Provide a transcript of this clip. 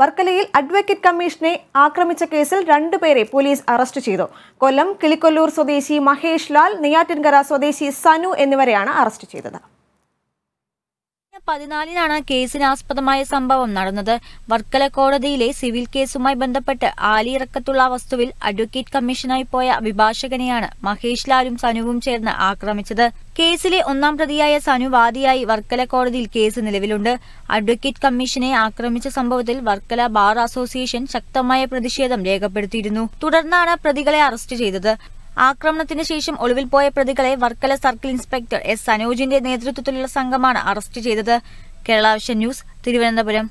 വർക്കലയിൽ അഡ്വക്കേറ്റ് കമ്മീഷനെ ആക്രമിച്ച കേസിൽ രണ്ടുപേരെ പോലീസ് അറസ്റ്റ് ചെയ്തു കൊല്ലം കിളിക്കൊല്ലൂർ സ്വദേശി മഹേഷ് ലാൽ നെയ്യാറ്റിൻകര സ്വദേശി സനു എന്നിവരെയാണ് അറസ്റ്റ് ചെയ്തത് പതിനാലിനാണ് കേസിന് ആസ്പദമായ സംഭവം നടന്നത് വർക്കല കോടതിയിലെ സിവിൽ കേസുമായി ബന്ധപ്പെട്ട് ഇറക്കത്തുള്ള വസ്തുവിൽ അഡ്വക്കേറ്റ് കമ്മീഷനായി പോയ അഭിഭാഷകനെയാണ് മഹേഷ് ലാലും സനുവും ചേർന്ന് ആക്രമിച്ചത് കേസിലെ ഒന്നാം പ്രതിയായ സനു വാദിയായി വർക്കല കോടതിയിൽ കേസ് നിലവിലുണ്ട് അഡ്വക്കേറ്റ് കമ്മീഷനെ ആക്രമിച്ച സംഭവത്തിൽ വർക്കല ബാർ അസോസിയേഷൻ ശക്തമായ പ്രതിഷേധം രേഖപ്പെടുത്തിയിരുന്നു തുടർന്നാണ് പ്രതികളെ അറസ്റ്റ് ചെയ്തത് ആക്രമണത്തിന് ശേഷം ഒളിവിൽ പോയ പ്രതികളെ വർക്കല സർക്കിൾ ഇൻസ്പെക്ടർ എസ് സനോജിന്റെ നേതൃത്വത്തിലുള്ള സംഘമാണ് അറസ്റ്റ് ചെയ്തത് കേരളാവശ്യ ന്യൂസ് തിരുവനന്തപുരം